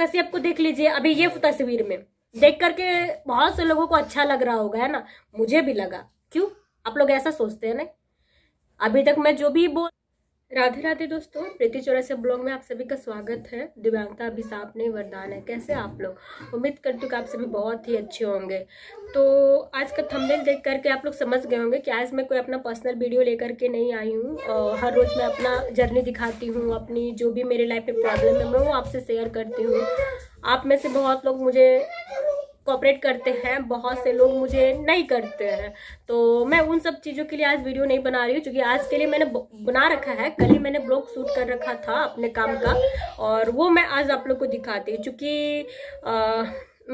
कश्यप को देख लीजिए अभी ये तस्वीर में देख करके बहुत से लोगों को अच्छा लग रहा होगा है ना मुझे भी लगा क्यों आप लोग ऐसा सोचते हैं ना अभी तक मैं जो भी बोल राधे राधे दोस्तों प्रीति चौरा से ब्लॉग में आप सभी का स्वागत है दिव्यांगता अभिशाप नहीं वरदान है कैसे आप लोग उम्मीद करती हूँ कि आप सभी बहुत ही अच्छे होंगे तो आज का थंबनेल देख करके आप लोग समझ गए होंगे कि आज मैं कोई अपना पर्सनल वीडियो लेकर के नहीं आई हूँ हर रोज़ मैं अपना जर्नी दिखाती हूँ अपनी जो भी मेरे लाइफ में प्रॉब्लम है मैं वो आपसे शेयर करती हूँ आप में से बहुत लोग मुझे कॉपरेट करते हैं बहुत से लोग मुझे नहीं करते हैं तो मैं उन सब चीज़ों के लिए आज वीडियो नहीं बना रही हूँ क्योंकि आज के लिए मैंने बना रखा है कल ही मैंने ब्लॉग शूट कर रखा था अपने काम का और वो मैं आज आप लोग को दिखाती हूँ चूँकि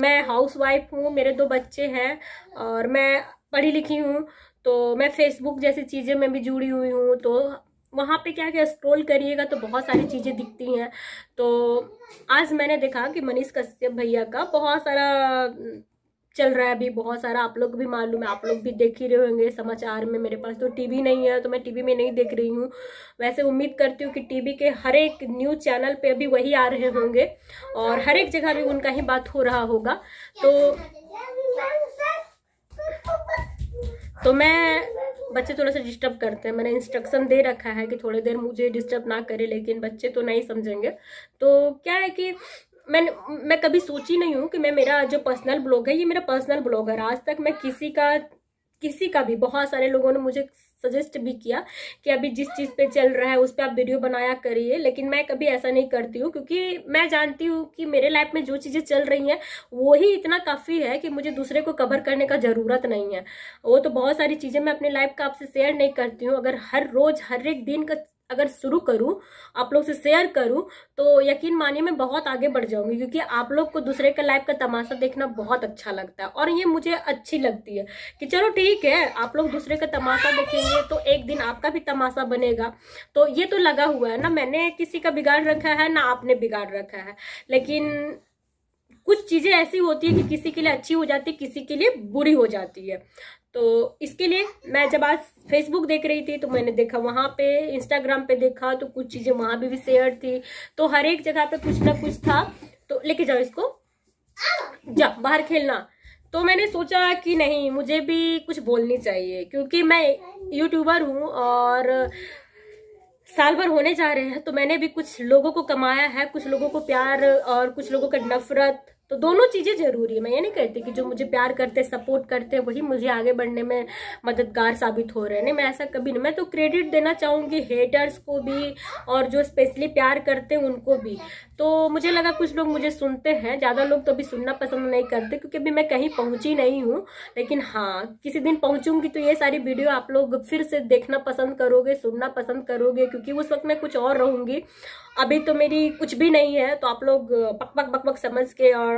मैं हाउस वाइफ हूँ मेरे दो बच्चे हैं और मैं पढ़ी लिखी हूँ तो मैं फेसबुक जैसी चीज़ें में भी जुड़ी हुई हूँ तो वहाँ पे क्या क्या स्क्रोल करिएगा तो बहुत सारी चीज़ें दिखती हैं तो आज मैंने देखा कि मनीष कश्यप भैया का बहुत सारा चल रहा है अभी बहुत सारा आप लोग भी मालूम है आप लोग भी देख ही रहे होंगे समाचार में मेरे पास तो टीवी नहीं है तो मैं टीवी में नहीं देख रही हूँ वैसे उम्मीद करती हूँ कि टीवी के हर एक न्यूज़ चैनल पे अभी वही आ रहे होंगे और हर एक जगह भी उनका ही बात हो रहा होगा तो तो मैं बच्चे थोड़ा सा डिस्टर्ब करते हैं मैंने इंस्ट्रक्शन दे रखा है कि थोड़ी देर मुझे डिस्टर्ब ना करे लेकिन बच्चे तो नहीं समझेंगे तो क्या है कि मैं मैं कभी सोची नहीं हूँ कि मैं मेरा जो पर्सनल ब्लॉग है ये मेरा पर्सनल ब्लॉग है आज तक मैं किसी का किसी का भी बहुत सारे लोगों ने मुझे सजेस्ट भी किया कि अभी जिस चीज़ पे चल रहा है उस पर आप वीडियो बनाया करिए लेकिन मैं कभी ऐसा नहीं करती हूँ क्योंकि मैं जानती हूँ कि मेरे लाइफ में जो चीज़ें चल रही हैं वो ही इतना काफ़ी है कि मुझे दूसरे को कवर करने का ज़रूरत नहीं है वो तो बहुत सारी चीज़ें मैं अपनी लाइफ का आपसे शेयर नहीं करती हूँ अगर हर रोज़ हर एक दिन का अगर शुरू करूँ आप लोग से शेयर करूँ तो यकीन मानिए मैं बहुत आगे बढ़ जाऊंगी क्योंकि आप लोग को दूसरे का लाइफ का तमाशा देखना बहुत अच्छा लगता है और ये मुझे अच्छी लगती है कि चलो ठीक है आप लोग दूसरे का तमाशा देखेंगे तो एक दिन आपका भी तमाशा बनेगा तो ये तो लगा हुआ है ना मैंने किसी का बिगाड़ रखा है ना आपने बिगाड़ रखा है लेकिन कुछ चीज़ें ऐसी होती है कि किसी के लिए अच्छी हो जाती है किसी के लिए बुरी हो जाती है तो इसके लिए मैं जब आज फेसबुक देख रही थी तो मैंने देखा वहाँ पे इंस्टाग्राम पे देखा तो कुछ चीज़ें वहाँ भी, भी शेयर थी तो हर एक जगह पे कुछ ना कुछ था तो लेके जाओ इसको जा बाहर खेलना तो मैंने सोचा कि नहीं मुझे भी कुछ बोलनी चाहिए क्योंकि मैं यूट्यूबर हूँ और साल भर होने जा रहे हैं तो मैंने भी कुछ लोगों को कमाया है कुछ लोगों को प्यार और कुछ लोगों का नफरत तो दोनों चीज़ें ज़रूरी है मैं ये नहीं कहती कि जो मुझे प्यार करते सपोर्ट करते वही मुझे आगे बढ़ने में मददगार साबित हो रहे हैं नहीं मैं ऐसा कभी नहीं मैं तो क्रेडिट देना चाहूँगी हेटर्स को भी और जो स्पेशली प्यार करते हैं उनको भी तो मुझे लगा कुछ लोग मुझे सुनते हैं ज़्यादा लोग तो अभी सुनना पसंद नहीं करते क्योंकि अभी मैं कहीं पहुँची नहीं हूँ लेकिन हाँ किसी दिन पहुँचूंगी तो ये सारी वीडियो आप लोग फिर से देखना पसंद करोगे सुनना पसंद करोगे क्योंकि उस वक्त मैं कुछ और रहूँगी अभी तो मेरी कुछ भी नहीं है तो आप लोग बक बक समझ के और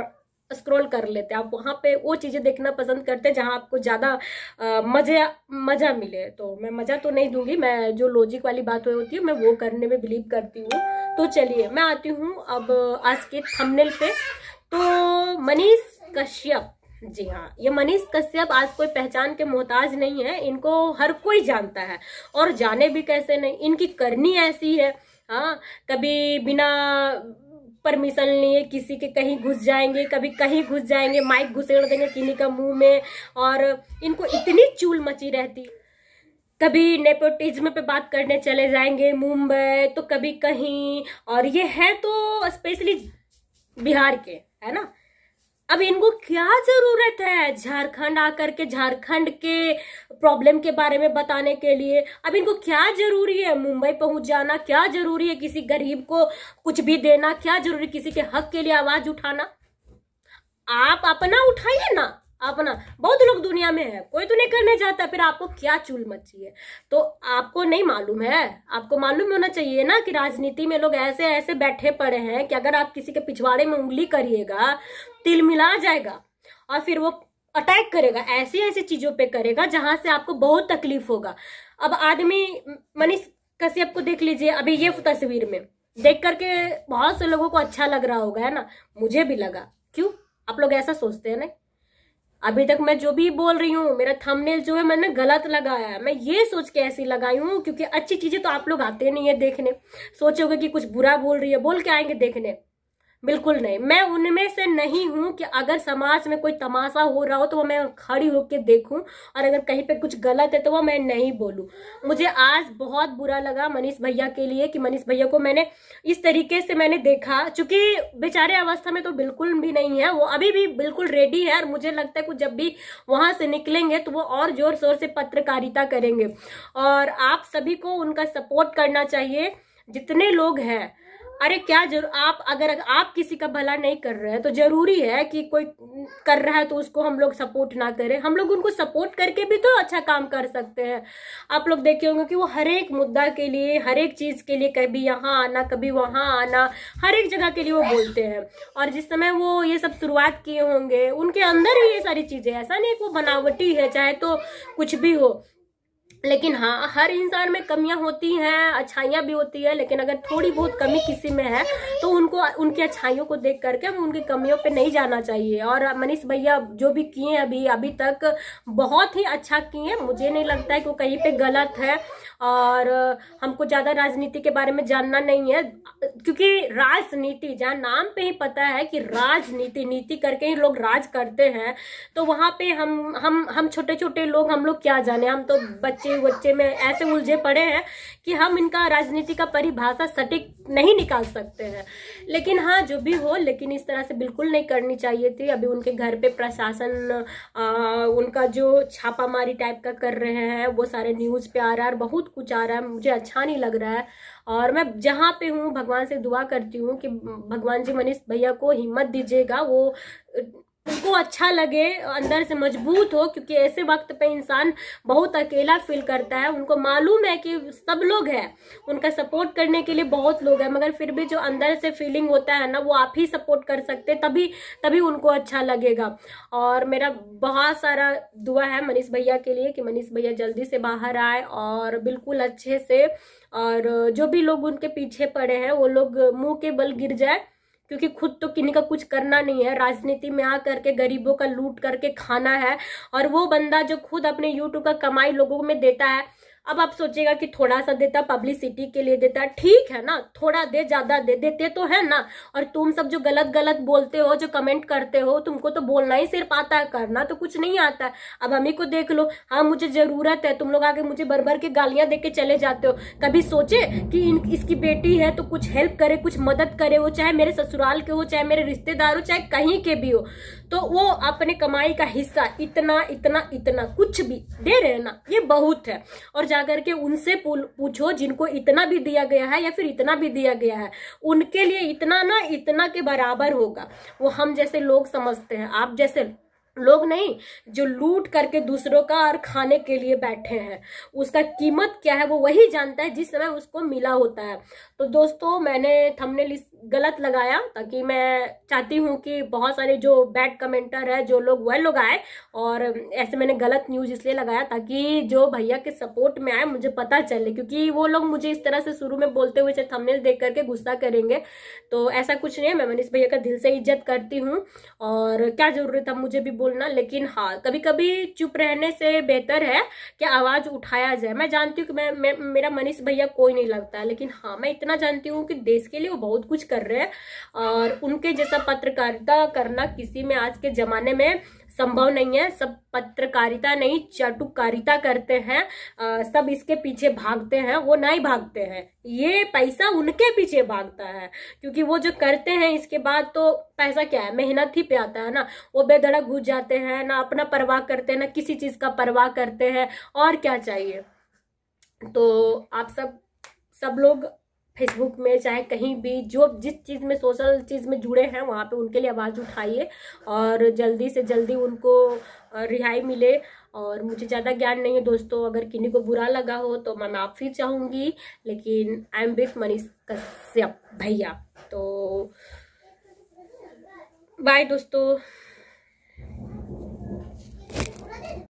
स्क्रॉल कर लेते हैं आप वहाँ पे वो चीज़ें देखना पसंद करते हैं जहाँ आपको ज़्यादा मजा मज़ा मिले तो मैं मज़ा तो नहीं दूंगी मैं जो लॉजिक वाली बात होती है मैं वो करने में बिलीव करती हूँ तो चलिए मैं आती हूँ अब आज के थंबनेल पे तो मनीष कश्यप जी हाँ ये मनीष कश्यप आज कोई पहचान के मोहताज नहीं है इनको हर कोई जानता है और जाने भी कैसे नहीं इनकी करनी ऐसी है हाँ कभी बिना परमिशन लिए किसी के कहीं घुस जाएंगे कभी कहीं घुस जाएंगे माइक घुसेड़ देंगे किन्हीं का मुंह में और इनको इतनी चूल मची रहती कभी नेपोटिज्म पे बात करने चले जाएंगे मुंबई तो कभी कहीं और ये है तो स्पेशली बिहार के है ना अब इनको क्या जरूरत है झारखंड आकर के झारखंड के प्रॉब्लम के बारे में बताने के लिए अब इनको क्या जरूरी है मुंबई पहुंच जाना क्या जरूरी है किसी गरीब को कुछ भी देना क्या जरूरी किसी के हक के लिए आवाज उठाना आप अपना उठाइए ना अपना बहुत लोग दुनिया में है कोई तो नहीं करने जाता फिर आपको क्या चूल मची है तो आपको नहीं मालूम है आपको मालूम होना चाहिए ना कि राजनीति में लोग ऐसे ऐसे बैठे पड़े हैं कि अगर आप किसी के पिछवाड़े में उंगली करिएगा तिल मिला जाएगा और फिर वो अटैक करेगा ऐसी ऐसी चीजों पे करेगा जहां से आपको बहुत तकलीफ होगा अब आदमी मनीष कश्यप को देख लीजिए अभी ये तस्वीर में देख करके बहुत से लोगों को अच्छा लग रहा होगा है ना मुझे भी लगा क्यों आप लोग ऐसा सोचते हैं ना अभी तक मैं जो भी बोल रही हूँ मेरा थंबनेल जो है मैंने गलत लगाया है मैं ये सोच के ऐसी लगाई हूँ क्योंकि अच्छी चीजें तो आप लोग आते नहीं है देखने सोचोगे कि कुछ बुरा बोल रही है बोल के आएंगे देखने बिल्कुल नहीं मैं उनमें से नहीं हूं कि अगर समाज में कोई तमाशा हो रहा हो तो वो मैं खड़ी होकर देखूं और अगर कहीं पे कुछ गलत है तो वो मैं नहीं बोलूं मुझे आज बहुत बुरा लगा मनीष भैया के लिए कि मनीष भैया को मैंने इस तरीके से मैंने देखा चूंकि बेचारे अवस्था में तो बिल्कुल भी नहीं है वो अभी भी बिल्कुल रेडी है और मुझे लगता है कि जब भी वहां से निकलेंगे तो वो और जोर शोर से पत्रकारिता करेंगे और आप सभी को उनका सपोर्ट करना चाहिए जितने लोग हैं अरे क्या जरूर आप अगर आप किसी का भला नहीं कर रहे हैं तो जरूरी है कि कोई कर रहा है तो उसको हम लोग सपोर्ट ना करें हम लोग उनको सपोर्ट करके भी तो अच्छा काम कर सकते हैं आप लोग देखे होंगे कि वो हर एक मुद्दा के लिए हर एक चीज के लिए कभी यहाँ आना कभी वहाँ आना हर एक जगह के लिए वो बोलते हैं और जिस समय वो ये सब शुरुआत किए होंगे उनके अंदर ही ये सारी चीजें ऐसा नहीं वो बनावटी है चाहे तो कुछ भी हो लेकिन हाँ हर इंसान में कमियां होती हैं अच्छाइयाँ भी होती है लेकिन अगर थोड़ी बहुत कमी किसी में है तो उनको उनकी अच्छाइयों को देख करके हम उनकी कमियों पे नहीं जाना चाहिए और मनीष भैया जो भी किए हैं अभी अभी तक बहुत ही अच्छा किए हैं मुझे नहीं लगता है कि वो कहीं पे गलत है और हमको ज़्यादा राजनीति के बारे में जानना नहीं है क्योंकि राजनीति जहाँ नाम पे ही पता है कि राजनीति नीति करके ही लोग राज करते हैं तो वहाँ पे हम हम हम छोटे छोटे लोग हम लोग क्या जाने हम तो बच्चे बच्चे बच्चे में ऐसे उलझे पड़े हैं कि हम इनका राजनीति का परिभाषा सटीक नहीं निकाल सकते हैं लेकिन हाँ जो भी हो लेकिन इस तरह से बिल्कुल नहीं करनी चाहिए थी अभी उनके घर पे प्रशासन उनका जो छापामारी टाइप का कर रहे हैं वो सारे न्यूज़ पे आ रहा है और बहुत कुछ आ रहा है मुझे अच्छा नहीं लग रहा है और मैं जहाँ पे हूँ भगवान से दुआ करती हूँ कि भगवान जी मनीष भैया को हिम्मत दीजिएगा वो उनको अच्छा लगे अंदर से मजबूत हो क्योंकि ऐसे वक्त पे इंसान बहुत अकेला फील करता है उनको मालूम है कि सब लोग हैं उनका सपोर्ट करने के लिए बहुत लोग हैं मगर फिर भी जो अंदर से फीलिंग होता है ना वो आप ही सपोर्ट कर सकते तभी तभी उनको अच्छा लगेगा और मेरा बहुत सारा दुआ है मनीष भैया के लिए कि मनीष भैया जल्दी से बाहर आए और बिल्कुल अच्छे से और जो भी लोग उनके पीछे पड़े हैं वो लोग मुँह के बल गिर जाए क्योंकि खुद तो किन्हीं का कुछ करना नहीं है राजनीति में आ करके गरीबों का लूट करके खाना है और वो बंदा जो खुद अपने यूट्यूब का कमाई लोगों में देता है अब आप सोचेगा कि थोड़ा सा देता पब्लिसिटी के लिए देता ठीक है ना थोड़ा दे ज्यादा दे देते तो है ना और तुम सब जो गलत गलत बोलते हो जो कमेंट करते हो तुमको तो बोलना ही सिर्फ आता है करना तो कुछ नहीं आता है अब हम को देख लो हाँ मुझे जरूरत है तुम लोग आगे मुझे बर भर के गालियां दे के चले जाते हो कभी सोचे कि इन, इसकी बेटी है तो कुछ हेल्प करे कुछ मदद करे वो चाहे मेरे ससुराल के हो चाहे मेरे रिश्तेदार हो चाहे कहीं के भी हो तो वो अपने कमाई का हिस्सा इतना इतना इतना कुछ भी दे रहे ना ये बहुत है और जा करके उनसे पूछो जिनको इतना भी दिया गया है या फिर इतना भी दिया गया है उनके लिए इतना ना इतना के बराबर होगा वो हम जैसे लोग समझते हैं आप जैसे लोग नहीं जो लूट करके दूसरों का और खाने के लिए बैठे हैं उसका कीमत क्या है वो वही जानता है जिस समय उसको मिला होता है तो दोस्तों मैंने थमने लिस्ट गलत लगाया ताकि मैं चाहती हूँ कि बहुत सारे जो बैड कमेंटर है जो लोग वह लोग आए और ऐसे मैंने गलत न्यूज इसलिए लगाया ताकि जो भैया के सपोर्ट में आए मुझे पता चले क्योंकि वो लोग मुझे इस तरह से शुरू में बोलते हुए थमनेल देख करके गुस्सा करेंगे तो ऐसा कुछ नहीं है मैं मनीष भैया का दिल से इज्जत करती हूँ और क्या जरूरत है मुझे भी बोलना लेकिन हाँ कभी कभी चुप रहने से बेहतर है कि आवाज उठाया जाए मैं जानती हूँ कि मैं, मैं मेरा मनीष भैया कोई नहीं लगता है लेकिन हाँ मैं इतना जानती हूँ कि देश के लिए वो बहुत कुछ कर रहे हैं और उनके जैसा पत्रकारिता करना किसी में आज के जमाने में संभव नहीं है सब पत्रकारिता नहीं चाटुकारिता करते हैं आ, सब इसके पीछे भागते हैं वो नहीं भागते हैं ये पैसा उनके पीछे भागता है क्योंकि वो जो करते हैं इसके बाद तो पैसा क्या है मेहनत ही पे आता है ना वो बेधड़क घुस जाते हैं ना अपना परवाह करते हैं ना किसी चीज़ का परवाह करते हैं और क्या चाहिए तो आप सब सब लोग फेसबुक में चाहे कहीं भी जो जिस चीज़ में सोशल चीज़ में जुड़े हैं वहाँ पे उनके लिए आवाज़ उठाइए और जल्दी से जल्दी उनको रिहाई मिले और मुझे ज़्यादा ज्ञान नहीं है दोस्तों अगर किन्हीं को बुरा लगा हो तो मैं माफ़ी चाहूँगी लेकिन I am with Manish Kashyap भैया तो बाय दोस्तों